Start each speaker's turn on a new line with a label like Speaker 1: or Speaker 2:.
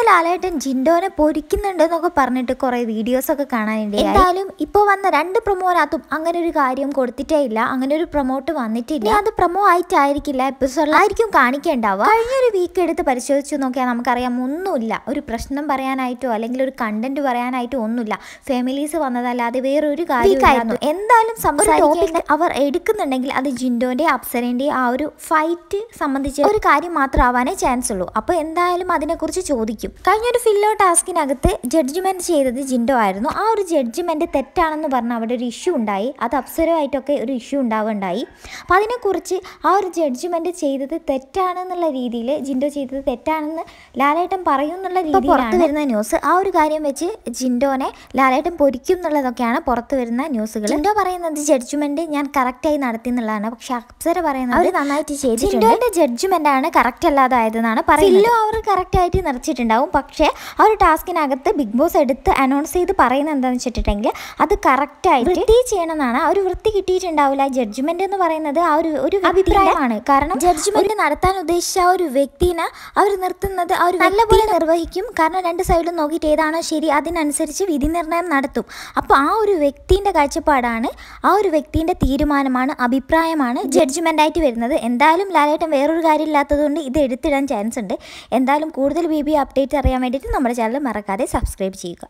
Speaker 1: ഇന്ന് ലാലേട്ടൻ ജിൻഡോനെ എന്നൊക്കെ പറഞ്ഞിട്ട് കുറേ ഒക്കെ കാണാനുണ്ട് എന്തായാലും ഇപ്പോൾ വന്ന രണ്ട് പ്രൊമോനകത്തും അങ്ങനെ ഒരു കാര്യം കൊടുത്തിട്ടേ ഇല്ല അങ്ങനെ ഒരു പ്രൊമോട്ട് വന്നിട്ടില്ല അത് പ്രൊമോ ആയിട്ടായിരിക്കില്ല എപ്പിസോഡിലായിരിക്കും കാണിക്കേണ്ടാവുക കഴിഞ്ഞൊരു വീക്ക് എടുത്ത് പരിശോധിച്ച് നോക്കിയാൽ നമുക്കറിയാം ഒന്നുമില്ല ഒരു പ്രശ്നം പറയാനായിട്ടോ അല്ലെങ്കിൽ ഒരു കണ്ടന്റ് പറയാനായിട്ടോ ഒന്നുമില്ല ഫാമിലീസ് വന്നതല്ലാതെ വേറൊരു കാര്യം എന്തായാലും സംസാരിക്കുന്ന അവർ എടുക്കുന്നുണ്ടെങ്കിൽ അത് ജിൻഡോന്റെ അപ്സരന്റെ ആ ഒരു ഫൈറ്റ് സംബന്ധിച്ച് ഒരു കാര്യം മാത്രമാവാനേ ചാൻസ് ഉള്ളൂ അപ്പോൾ എന്തായാലും അതിനെക്കുറിച്ച് ചോദിക്കും കഴിഞ്ഞ ഒരു ഫില്ലോ ടാസ്കിനകത്ത് ജഡ്ജ്മെന്റ് ചെയ്തത് ജിൻഡോ ആയിരുന്നു ആ ഒരു ജഡ്ജ്മെന്റ് തെറ്റാണെന്ന് പറഞ്ഞ് അവിടെ ഒരു ഇഷ്യൂ ഉണ്ടായി അത് അപ്സരമായിട്ടൊക്കെ ഒരു ഇഷ്യൂ ഉണ്ടാവുകയുണ്ടായി അപ്പം അതിനെക്കുറിച്ച് ആ ഒരു ജഡ്ജ്മെന്റ് ചെയ്തത് തെറ്റാണെന്നുള്ള രീതിയിൽ ജിൻഡോ ചെയ്തത് തെറ്റാണെന്ന് ലാലേട്ടൻ എന്നുള്ള രീതിയിൽ പുറത്ത് വരുന്ന ന്യൂസ് ആ ഒരു കാര്യം വെച്ച് ജിൻഡോനെ ലാലേട്ടൻ പൊരിക്കും എന്നുള്ളതൊക്കെയാണ് പുറത്ത് വരുന്ന ന്യൂസുകൾ ജിൻഡോ പറയുന്നത് ജഡ്ജ്മെന്റ് ഞാൻ കറക്റ്റായി നടത്തി എന്നുള്ളതാണ് പക്ഷെ അപ്സര പറയുന്നത് അവർ നന്നായിട്ട് ചെയ്തിട്ടുണ്ട് ജിൻഡോന്റെ ജഡ്ജ്മെന്റ് ആണ് കറക്റ്റ് അല്ലാതായതെന്നാണ് പറയുന്നത് അവർ കറക്റ്റ് ആയിട്ട് നിറച്ചിട്ടുണ്ട് ഉണ്ടാവും പക്ഷേ ആ ഒരു ടാസ്കിനകത്ത് ബിഗ് ബോസ് എടുത്ത് അനൗൺസ് ചെയ്ത് പറയുന്നത് എന്താണെന്ന് വെച്ചിട്ടുണ്ടെങ്കിൽ അത് കറക്റ്റായിട്ട് വൃത്തി ചെയ്യണമെന്നാണ് ആ ഒരു വൃത്തി കിട്ടിയിട്ടുണ്ടാവില്ല ജഡ്ജ്മെൻ്റ് എന്ന് പറയുന്നത് ആ ഒരു ഒരു അഭിപ്രായമാണ് കാരണം ജഡ്ജ്മെൻറ്റ് നടത്താൻ ഉദ്ദേശിച്ച ആ ഒരു വ്യക്തിനെ അവർ നിർത്തുന്നത് ആ ഒരു നല്ലപോലെ നിർവഹിക്കും കാരണം രണ്ട് സൈഡിലും നോക്കിയിട്ട് ഏതാണോ ശരി അതിനനുസരിച്ച് വിധി നിർണ്ണയം നടത്തും അപ്പോൾ ആ ഒരു വ്യക്തിൻ്റെ കാഴ്ചപ്പാടാണ് ആ ഒരു വ്യക്തിൻ്റെ തീരുമാനമാണ് അഭിപ്രായമാണ് ആയിട്ട് വരുന്നത് എന്തായാലും ലാലേട്ടൻ വേറൊരു കൊണ്ട് ഇത് എടുത്തിടാൻ ചാൻസ് ഉണ്ട് എന്തായാലും കൂടുതൽ ബി ബി അപ്ഡേറ്റ് അപ്ഡേറ്റ് അറിയാൻ വേണ്ടിയിട്ട് നമ്മുടെ ചാനൽ മറക്കാതെ സബ്സ്ക്രൈബ് ചെയ്യുക